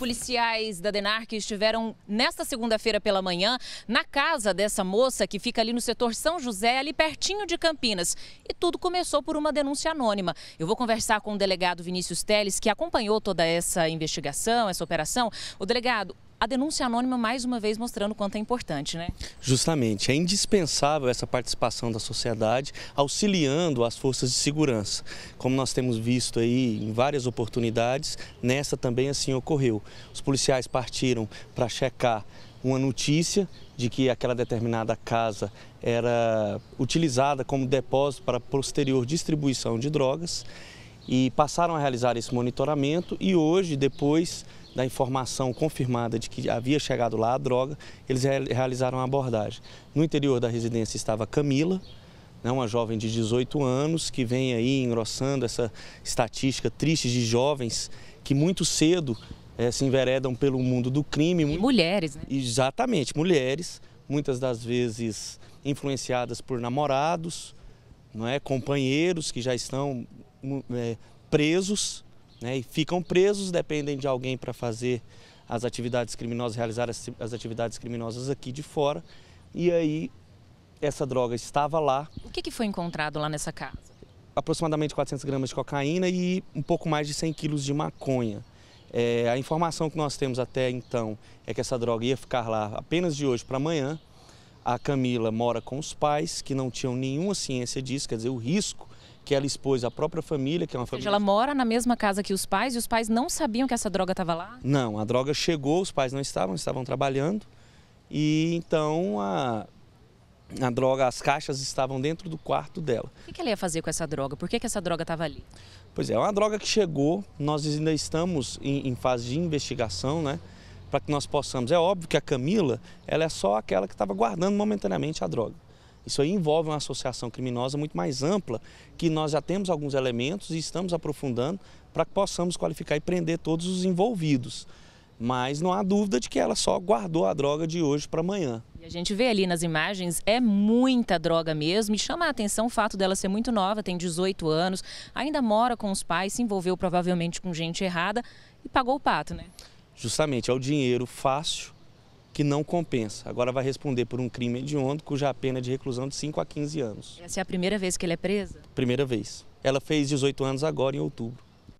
Policiais da DENARC estiveram nesta segunda-feira pela manhã na casa dessa moça que fica ali no setor São José, ali pertinho de Campinas. E tudo começou por uma denúncia anônima. Eu vou conversar com o delegado Vinícius Teles, que acompanhou toda essa investigação, essa operação. O delegado, a denúncia anônima mais uma vez mostrando o quanto é importante, né? Justamente, é indispensável essa participação da sociedade auxiliando as forças de segurança. Como nós temos visto aí em várias oportunidades, nessa também assim ocorreu. Os policiais partiram para checar uma notícia de que aquela determinada casa era utilizada como depósito para posterior distribuição de drogas e passaram a realizar esse monitoramento e hoje, depois da informação confirmada de que havia chegado lá a droga, eles realizaram a abordagem. No interior da residência estava Camila, né, uma jovem de 18 anos que vem aí engrossando essa estatística triste de jovens que muito cedo é, se enveredam pelo mundo do crime. E mulheres, né? Exatamente, mulheres, muitas das vezes influenciadas por namorados, não é, companheiros que já estão é, presos né, e ficam presos, dependem de alguém para fazer as atividades criminosas, realizar as, as atividades criminosas aqui de fora. E aí essa droga estava lá. O que, que foi encontrado lá nessa casa? Aproximadamente 400 gramas de cocaína e um pouco mais de 100 quilos de maconha. É, a informação que nós temos até então é que essa droga ia ficar lá apenas de hoje para amanhã. A Camila mora com os pais que não tinham nenhuma ciência disso, quer dizer, o risco que ela expôs à própria família, que é uma Ou família... Seja, ela mora na mesma casa que os pais e os pais não sabiam que essa droga estava lá? Não, a droga chegou, os pais não estavam, estavam trabalhando. E então a, a droga, as caixas estavam dentro do quarto dela. O que, ela ia fazer com essa droga? Por que, que essa droga estava ali? Pois é, é uma droga que chegou, nós ainda estamos em, em fase de investigação, né? Para que nós possamos. É óbvio que a Camila, ela é só aquela que estava guardando momentaneamente a droga. Isso aí envolve uma associação criminosa muito mais ampla, que nós já temos alguns elementos e estamos aprofundando para que possamos qualificar e prender todos os envolvidos. Mas não há dúvida de que ela só guardou a droga de hoje para amanhã. E a gente vê ali nas imagens, é muita droga mesmo. E chama a atenção o fato dela ser muito nova, tem 18 anos, ainda mora com os pais, se envolveu provavelmente com gente errada e pagou o pato, né? Justamente, é o dinheiro fácil que não compensa. Agora vai responder por um crime hediondo, cuja pena é de reclusão de 5 a 15 anos. Essa é a primeira vez que ele é preso? Primeira vez. Ela fez 18 anos agora, em outubro.